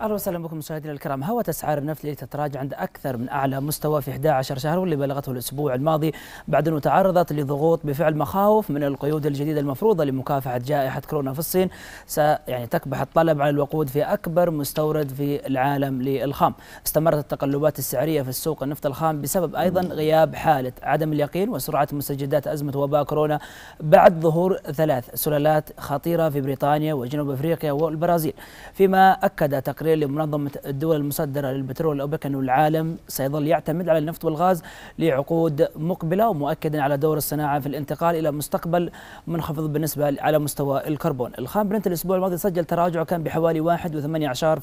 اهلا وسهلا بكم مشاهدينا الكرام، هوت اسعار النفط تتراجع عند اكثر من اعلى مستوى في 11 شهر واللي بلغته الاسبوع الماضي بعد انه تعرضت لضغوط بفعل مخاوف من القيود الجديده المفروضه لمكافحه جائحه كورونا في الصين، س يعني تكبح الطلب على الوقود في اكبر مستورد في العالم للخام، استمرت التقلبات السعريه في السوق النفط الخام بسبب ايضا غياب حاله عدم اليقين وسرعه مستجدات ازمه وباء كورونا بعد ظهور ثلاث سلالات خطيره في بريطانيا وجنوب افريقيا والبرازيل، فيما اكد تقرير الدولية لمنظمة الدول المصدرة للبترول الأوبك أن العالم سيظل يعتمد على النفط والغاز لعقود مقبلة ومؤكدا على دور الصناعة في الانتقال إلى مستقبل منخفض بالنسبة على مستوى الكربون الخام برنت الأسبوع الماضي سجل تراجع كان بحوالي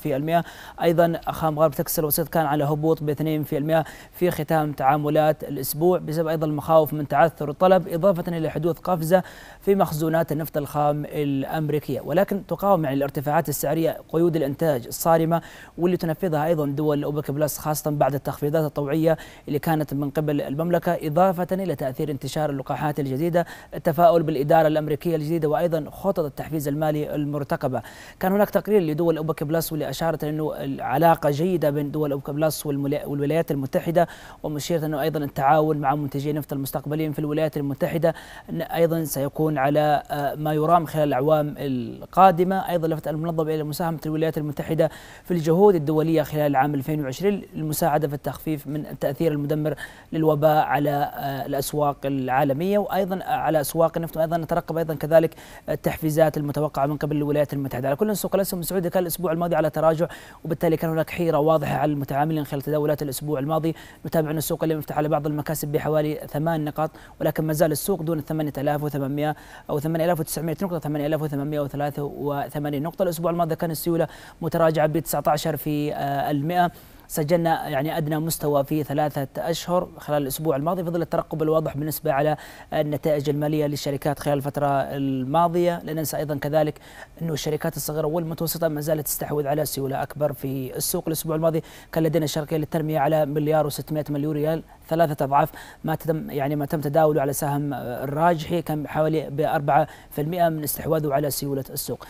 المئة أيضا خام غرب تكس الوسيط كان على هبوط ب 2% في ختام تعاملات الأسبوع بسبب أيضا المخاوف من تعثر الطلب إضافة إلى حدوث قفزة في مخزونات النفط الخام الأمريكية ولكن تقاوم يعني الارتفاعات السعرية قيود الإنتاج الصاعدة الصارمة واللي تنفذها أيضا دول أوبك بلس خاصة بعد التخفيضات الطوعية اللي كانت من قبل المملكة إضافة إلى تأثير انتشار اللقاحات الجديدة التفاؤل بالإدارة الأمريكية الجديدة وأيضا خطط التحفيز المالي المرتقبة كان هناك تقرير لدول أوبك بلس واللي أشارت أنه العلاقة جيدة بين دول أوبك بلس والولايات المتحدة ومشيرة أنه أيضا التعاون مع منتجي النفط المستقبلين في الولايات المتحدة أيضا سيكون على آه، ما يرام خلال الأعوام القادمة أيضا لفت المنظمة إلى مساهمة الولايات المتحدة في الجهود الدولية خلال عام 2020 للمساعدة في التخفيف من التأثير المدمر للوباء على آه، الأسواق العالمية وأيضا آه، على أسواق النفط وأيضا نترقب أيضا كذلك التحفيزات المتوقعة من قبل الولايات المتحدة على كل سوق الأسهم السعودي كان الأسبوع الماضي على تراجع وبالتالي كان هناك حيرة واضحة على المتعاملين خلال تداولات الأسبوع الماضي نتابع أن السوق اليوم يفتح على بعض المكاسب بحوالي ثمان نقاط ولكن ما زال السوق دون 8800 أو 8900 نقطة 8883 نقطة الأسبوع الماضي كان السيولة متراجعة ب 19 في آه، المئة سجلنا يعني ادنى مستوى في ثلاثه اشهر خلال الاسبوع الماضي في ظل الترقب الواضح بالنسبه على النتائج الماليه للشركات خلال الفتره الماضيه، لا ننسى ايضا كذلك انه الشركات الصغيره والمتوسطه ما زالت تستحوذ على سيوله اكبر في السوق، الاسبوع الماضي كان لدينا شركه للتنميه على مليار و600 مليون ريال ثلاثة أضعاف ما تم يعني ما تم تداوله على سهم الراجحي كان حوالي ب 4% من استحواذه على سيولة السوق.